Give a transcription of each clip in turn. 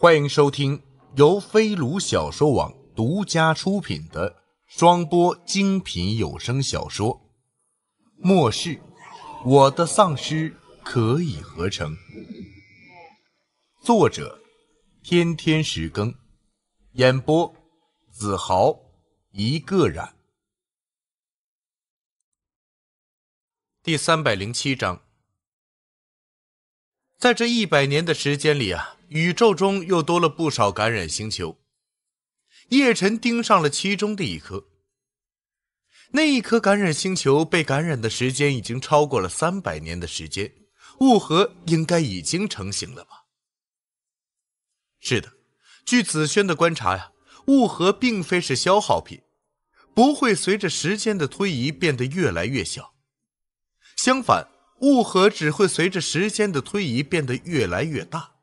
欢迎收听由飞卢小说网独家出品的双播精品有声小说《末世：我的丧尸可以合成》，作者天天十更，演播子豪一个染，第三百零七章。在这一百年的时间里啊，宇宙中又多了不少感染星球。叶辰盯上了其中的一颗。那一颗感染星球被感染的时间已经超过了三百年的时间，物核应该已经成型了吧？是的，据紫萱的观察呀，物核并非是消耗品，不会随着时间的推移变得越来越小。相反。雾核只会随着时间的推移变得越来越大，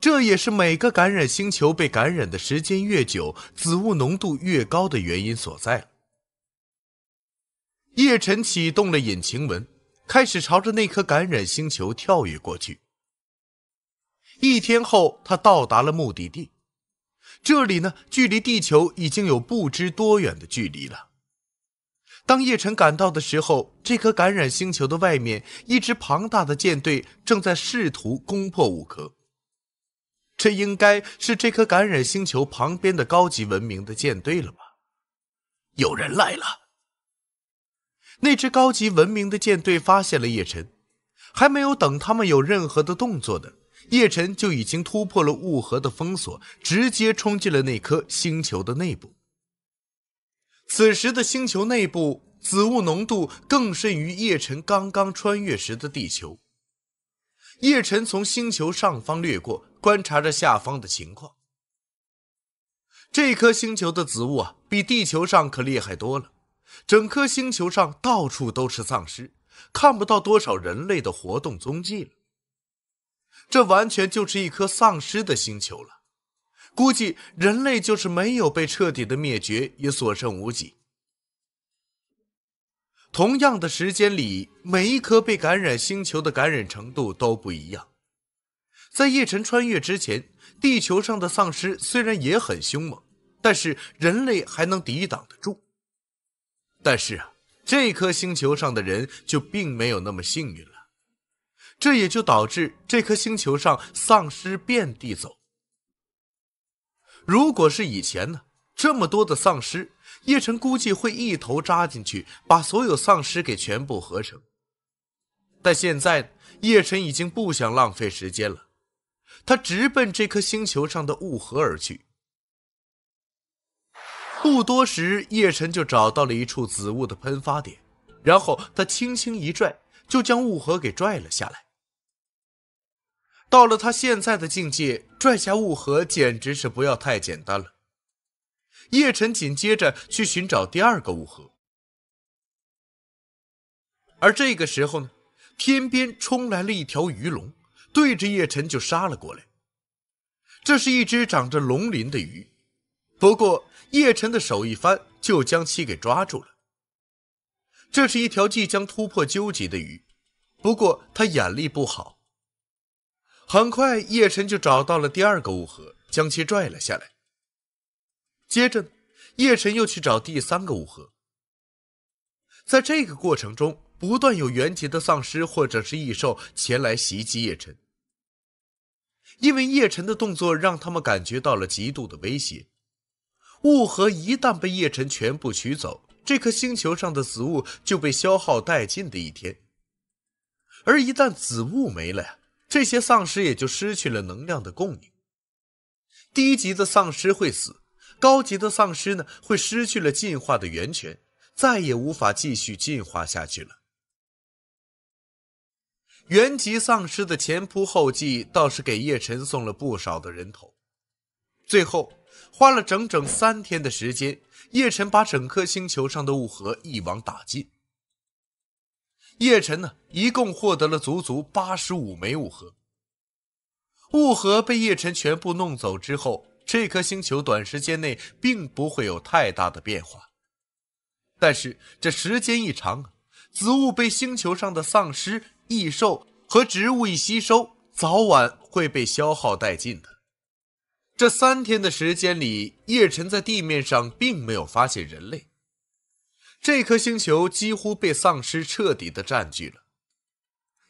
这也是每个感染星球被感染的时间越久，子物浓度越高的原因所在了。叶晨启动了引擎门，开始朝着那颗感染星球跳跃过去。一天后，他到达了目的地，这里呢，距离地球已经有不知多远的距离了。当叶晨赶到的时候，这颗感染星球的外面，一支庞大的舰队正在试图攻破雾颗。这应该是这颗感染星球旁边的高级文明的舰队了吧？有人来了！那支高级文明的舰队发现了叶晨，还没有等他们有任何的动作呢，叶晨就已经突破了雾核的封锁，直接冲进了那颗星球的内部。此时的星球内部，子物浓度更甚于叶辰刚刚穿越时的地球。叶辰从星球上方掠过，观察着下方的情况。这颗星球的子物啊，比地球上可厉害多了。整颗星球上到处都是丧尸，看不到多少人类的活动踪迹了。这完全就是一颗丧尸的星球了。估计人类就是没有被彻底的灭绝，也所剩无几。同样的时间里，每一颗被感染星球的感染程度都不一样。在叶辰穿越之前，地球上的丧尸虽然也很凶猛，但是人类还能抵挡得住。但是啊，这颗星球上的人就并没有那么幸运了，这也就导致这颗星球上丧尸遍地走。如果是以前呢，这么多的丧尸，叶晨估计会一头扎进去，把所有丧尸给全部合成。但现在，叶晨已经不想浪费时间了，他直奔这颗星球上的雾核而去。不多时，叶晨就找到了一处紫雾的喷发点，然后他轻轻一拽，就将雾核给拽了下来。到了他现在的境界，拽下雾盒简直是不要太简单了。叶辰紧接着去寻找第二个雾盒，而这个时候呢，天边冲来了一条鱼龙，对着叶辰就杀了过来。这是一只长着龙鳞的鱼，不过叶辰的手一翻就将其给抓住了。这是一条即将突破究极的鱼，不过他眼力不好。很快，叶晨就找到了第二个物盒，将其拽了下来。接着，叶晨又去找第三个物盒。在这个过程中，不断有原级的丧尸或者是异兽前来袭击叶晨，因为叶晨的动作让他们感觉到了极度的威胁。物盒一旦被叶晨全部取走，这颗星球上的子物就被消耗殆尽的一天。而一旦子物没了呀！这些丧尸也就失去了能量的供应，低级的丧尸会死，高级的丧尸呢会失去了进化的源泉，再也无法继续进化下去了。原级丧尸的前仆后继倒是给叶晨送了不少的人头，最后花了整整三天的时间，叶晨把整颗星球上的物核一网打尽。叶辰呢，一共获得了足足八十五枚物核。物核被叶辰全部弄走之后，这颗星球短时间内并不会有太大的变化。但是这时间一长，子物被星球上的丧尸、异兽和植物一吸收，早晚会被消耗殆尽的。这三天的时间里，叶晨在地面上并没有发现人类。这颗星球几乎被丧尸彻底的占据了。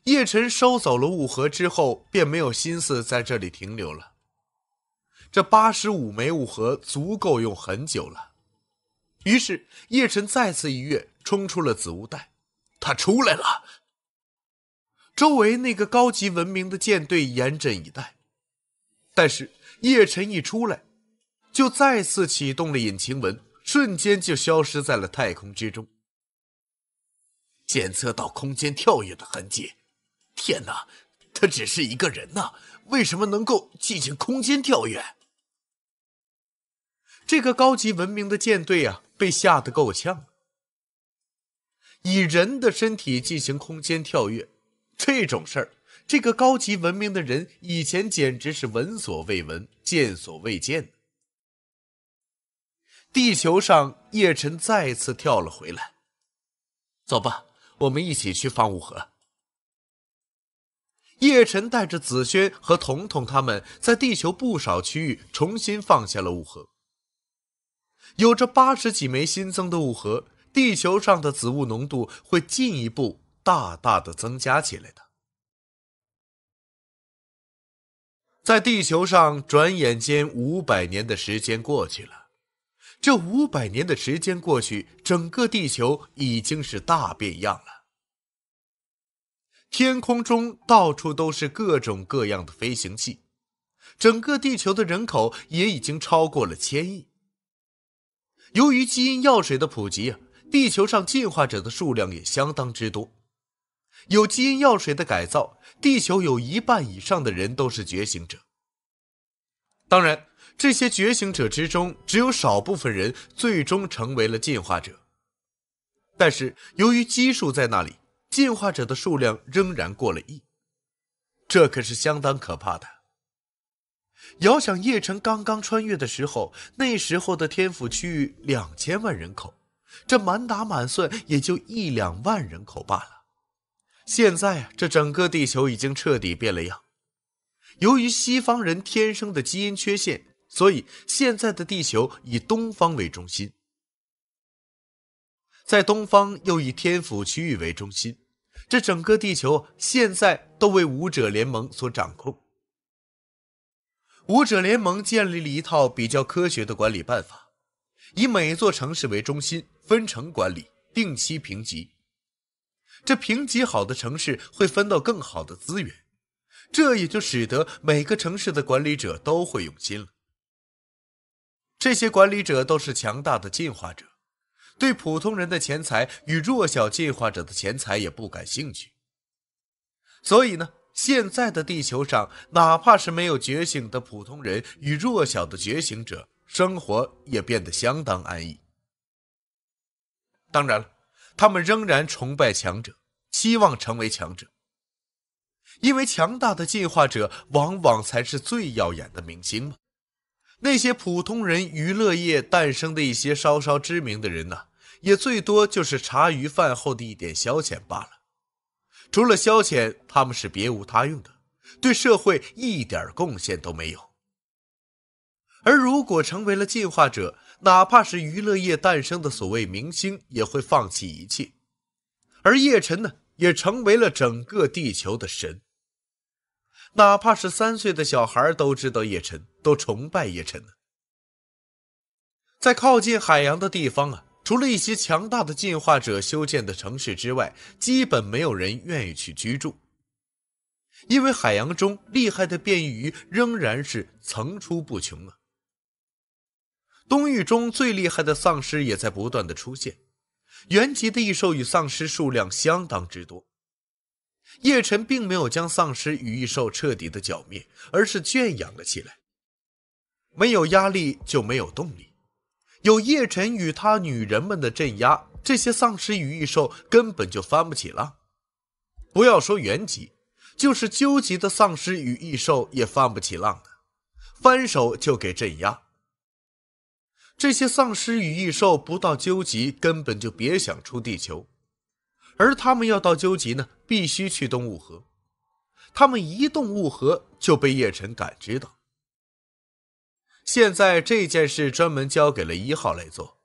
叶晨收走了雾盒之后，便没有心思在这里停留了。这八十五枚雾盒足够用很久了。于是，叶晨再次一跃，冲出了子雾带。他出来了。周围那个高级文明的舰队严阵以待，但是叶晨一出来，就再次启动了引擎门。瞬间就消失在了太空之中。检测到空间跳跃的痕迹！天哪，他只是一个人呐，为什么能够进行空间跳跃？这个高级文明的舰队啊，被吓得够呛。以人的身体进行空间跳跃，这种事儿，这个高级文明的人以前简直是闻所未闻、见所未见的。地球上，叶辰再次跳了回来。走吧，我们一起去放物盒。叶辰带着紫萱和彤彤他们在地球不少区域重新放下了物核。有着八十几枚新增的物核，地球上的子物浓度会进一步大大的增加起来的。在地球上，转眼间五百年的时间过去了。这五百年的时间过去，整个地球已经是大变样了。天空中到处都是各种各样的飞行器，整个地球的人口也已经超过了千亿。由于基因药水的普及啊，地球上进化者的数量也相当之多。有基因药水的改造，地球有一半以上的人都是觉醒者。当然。这些觉醒者之中，只有少部分人最终成为了进化者。但是，由于基数在那里，进化者的数量仍然过了亿，这可是相当可怕的。遥想叶辰刚刚穿越的时候，那时候的天府区域两千万人口，这满打满算也就一两万人口罢了。现在啊，这整个地球已经彻底变了样。由于西方人天生的基因缺陷。所以，现在的地球以东方为中心，在东方又以天府区域为中心，这整个地球现在都为武者联盟所掌控。武者联盟建立了一套比较科学的管理办法，以每座城市为中心分城管理，定期评级。这评级好的城市会分到更好的资源，这也就使得每个城市的管理者都会用心了。这些管理者都是强大的进化者，对普通人的钱财与弱小进化者的钱财也不感兴趣。所以呢，现在的地球上，哪怕是没有觉醒的普通人与弱小的觉醒者，生活也变得相当安逸。当然了，他们仍然崇拜强者，期望成为强者，因为强大的进化者往往才是最耀眼的明星嘛。那些普通人娱乐业诞生的一些稍稍知名的人呢，也最多就是茶余饭后的一点消遣罢了。除了消遣，他们是别无他用的，对社会一点贡献都没有。而如果成为了进化者，哪怕是娱乐业诞生的所谓明星，也会放弃一切。而叶辰呢，也成为了整个地球的神。哪怕是三岁的小孩都知道叶辰，都崇拜叶辰呢。在靠近海洋的地方啊，除了一些强大的进化者修建的城市之外，基本没有人愿意去居住，因为海洋中厉害的变异鱼仍然是层出不穷啊。东域中最厉害的丧尸也在不断的出现，原级的异兽与丧尸数量相当之多。叶辰并没有将丧尸与异兽彻底的剿灭，而是圈养了起来。没有压力就没有动力，有叶辰与他女人们的镇压，这些丧尸与异兽根本就翻不起浪。不要说原级，就是究级的丧尸与异兽也翻不起浪的，翻手就给镇压。这些丧尸与异兽不到究级，根本就别想出地球。而他们要到究极呢，必须去东雾河。他们一动雾河，就被叶辰感知到。现在这件事专门交给了一号来做。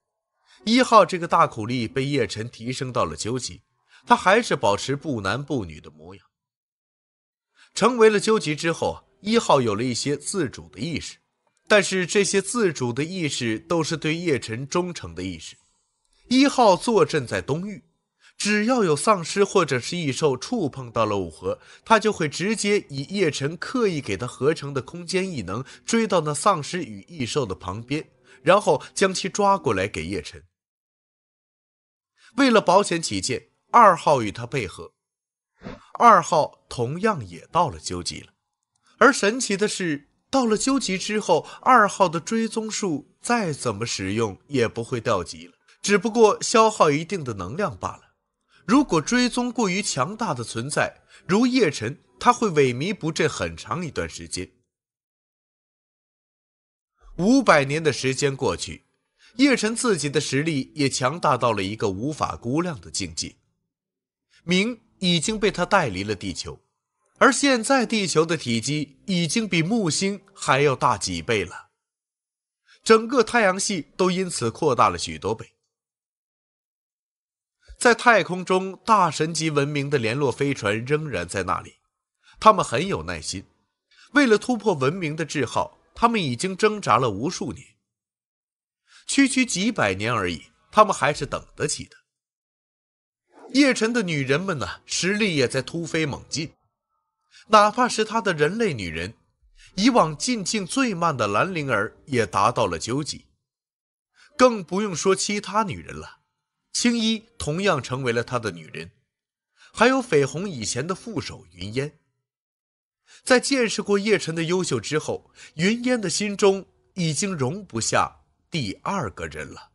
一号这个大苦力被叶辰提升到了究极，他还是保持不男不女的模样。成为了究极之后，一号有了一些自主的意识，但是这些自主的意识都是对叶辰忠诚的意识。一号坐镇在东域。只要有丧尸或者是异兽触碰到了五合，他就会直接以叶辰刻意给他合成的空间异能追到那丧尸与异兽的旁边，然后将其抓过来给叶辰。为了保险起见，二号与他配合，二号同样也到了究极了。而神奇的是，到了究极之后，二号的追踪术再怎么使用也不会掉级了，只不过消耗一定的能量罢了。如果追踪过于强大的存在，如叶辰，他会萎靡不振很长一段时间。五百年的时间过去，叶辰自己的实力也强大到了一个无法估量的境界。明已经被他带离了地球，而现在地球的体积已经比木星还要大几倍了，整个太阳系都因此扩大了许多倍。在太空中，大神级文明的联络飞船仍然在那里。他们很有耐心，为了突破文明的桎梏，他们已经挣扎了无数年。区区几百年而已，他们还是等得起的。叶辰的女人们呢？实力也在突飞猛进，哪怕是他的人类女人，以往进境最慢的兰灵儿也达到了九级，更不用说其他女人了。青衣同样成为了他的女人，还有绯红以前的副手云烟。在见识过叶晨的优秀之后，云烟的心中已经容不下第二个人了。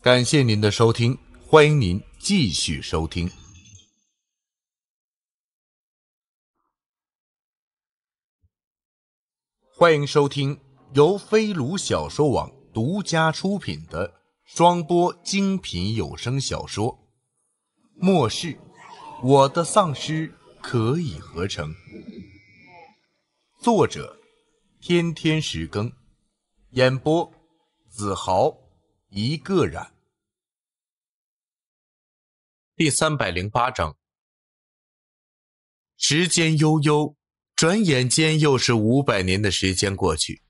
感谢您的收听，欢迎您继续收听，欢迎收听。由飞卢小说网独家出品的双播精品有声小说《末世，我的丧尸可以合成》，作者天天时更，演播子豪一个人。第三百零八章，时间悠悠，转眼间又是五百年的时间过去。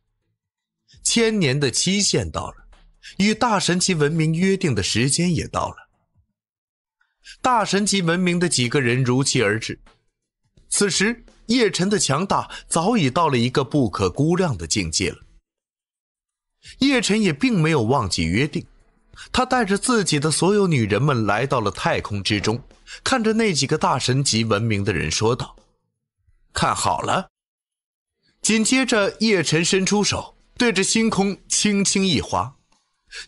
千年的期限到了，与大神级文明约定的时间也到了。大神级文明的几个人如期而至。此时，叶辰的强大早已到了一个不可估量的境界了。叶辰也并没有忘记约定，他带着自己的所有女人们来到了太空之中，看着那几个大神级文明的人说道：“看好了。”紧接着，叶辰伸出手。对着星空轻轻一划，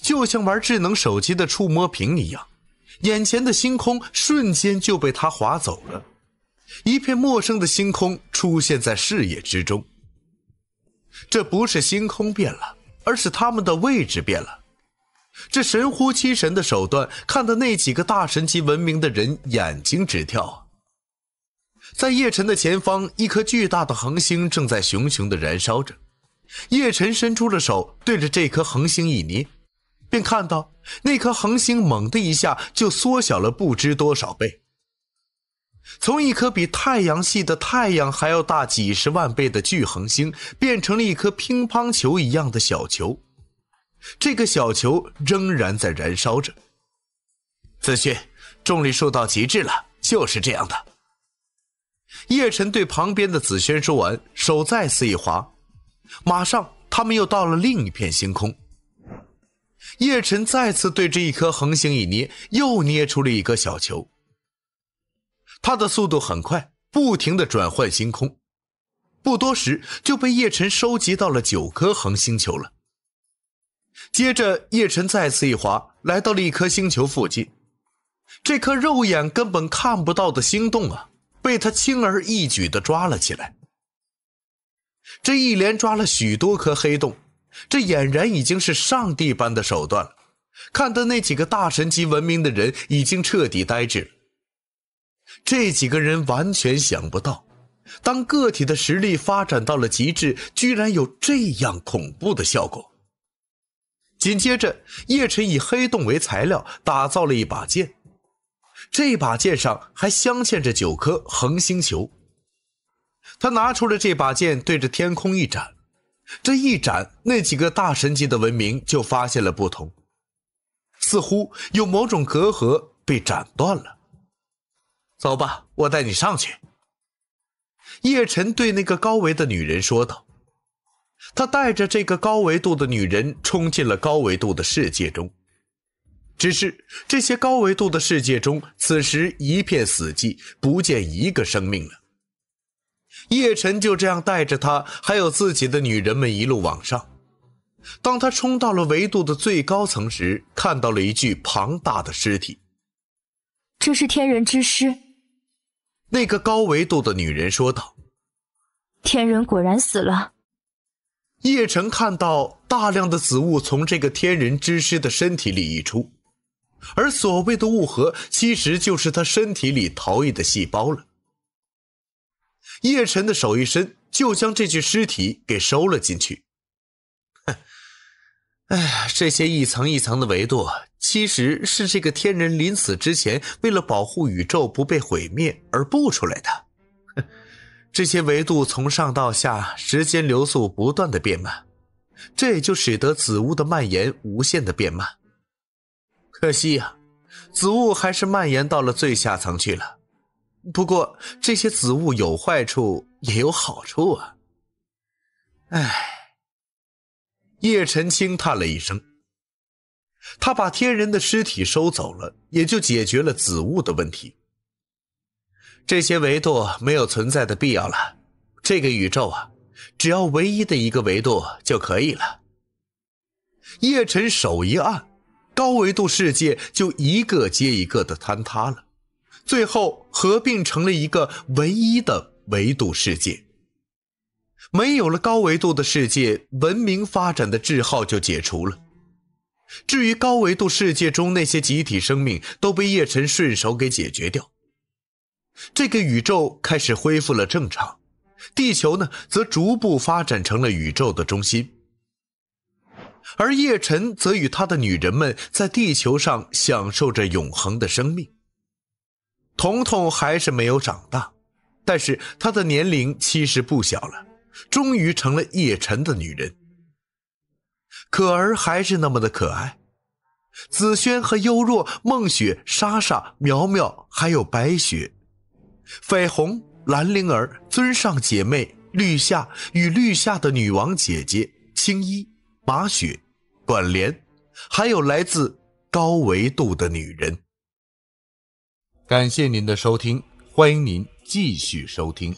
就像玩智能手机的触摸屏一样，眼前的星空瞬间就被他划走了，一片陌生的星空出现在视野之中。这不是星空变了，而是他们的位置变了。这神乎其神的手段，看的那几个大神级文明的人眼睛直跳。在叶晨的前方，一颗巨大的恒星正在熊熊的燃烧着。叶晨伸出了手，对着这颗恒星一捏，便看到那颗恒星猛的一下就缩小了不知多少倍，从一颗比太阳系的太阳还要大几十万倍的巨恒星，变成了一颗乒乓球一样的小球。这个小球仍然在燃烧着。子轩，重力受到极致了，就是这样的。叶晨对旁边的子轩说完，手再次一划。马上，他们又到了另一片星空。叶晨再次对这一颗恒星一捏，又捏出了一个小球。他的速度很快，不停的转换星空，不多时就被叶晨收集到了九颗恒星球了。接着，叶晨再次一划，来到了一颗星球附近，这颗肉眼根本看不到的星洞啊，被他轻而易举的抓了起来。这一连抓了许多颗黑洞，这俨然已经是上帝般的手段了。看的那几个大神级文明的人已经彻底呆滞了。这几个人完全想不到，当个体的实力发展到了极致，居然有这样恐怖的效果。紧接着，叶晨以黑洞为材料打造了一把剑，这把剑上还镶嵌着九颗恒星球。他拿出了这把剑，对着天空一斩。这一斩，那几个大神级的文明就发现了不同，似乎有某种隔阂被斩断了。走吧，我带你上去。”叶晨对那个高维的女人说道。他带着这个高维度的女人冲进了高维度的世界中。只是这些高维度的世界中，此时一片死寂，不见一个生命了。叶晨就这样带着他，还有自己的女人们一路往上。当他冲到了维度的最高层时，看到了一具庞大的尸体。这是天人之尸。那个高维度的女人说道：“天人果然死了。”叶晨看到大量的子物从这个天人之尸的身体里溢出，而所谓的物核，其实就是他身体里逃逸的细胞了。叶晨的手一伸，就将这具尸体给收了进去。哎 呀，这些一层一层的维度，其实是这个天人临死之前，为了保护宇宙不被毁灭而布出来的。这些维度从上到下，时间流速不断的变慢，这也就使得子物的蔓延无限的变慢。可惜啊，子物还是蔓延到了最下层去了。不过这些子物有坏处也有好处啊。唉，叶晨轻叹了一声，他把天人的尸体收走了，也就解决了子物的问题。这些维度没有存在的必要了，这个宇宙啊，只要唯一的一个维度就可以了。叶辰手一按，高维度世界就一个接一个的坍塌了。最后合并成了一个唯一的维度世界，没有了高维度的世界，文明发展的桎梏就解除了。至于高维度世界中那些集体生命，都被叶辰顺手给解决掉。这个宇宙开始恢复了正常，地球呢，则逐步发展成了宇宙的中心。而叶辰则与他的女人们在地球上享受着永恒的生命。彤彤还是没有长大，但是她的年龄其实不小了，终于成了叶晨的女人。可儿还是那么的可爱。紫萱和幽若、梦雪、莎莎、苗苗，还有白雪、绯红、兰灵儿、尊上姐妹、绿夏与绿夏的女王姐姐青衣、马雪、管莲，还有来自高维度的女人。感谢您的收听，欢迎您继续收听。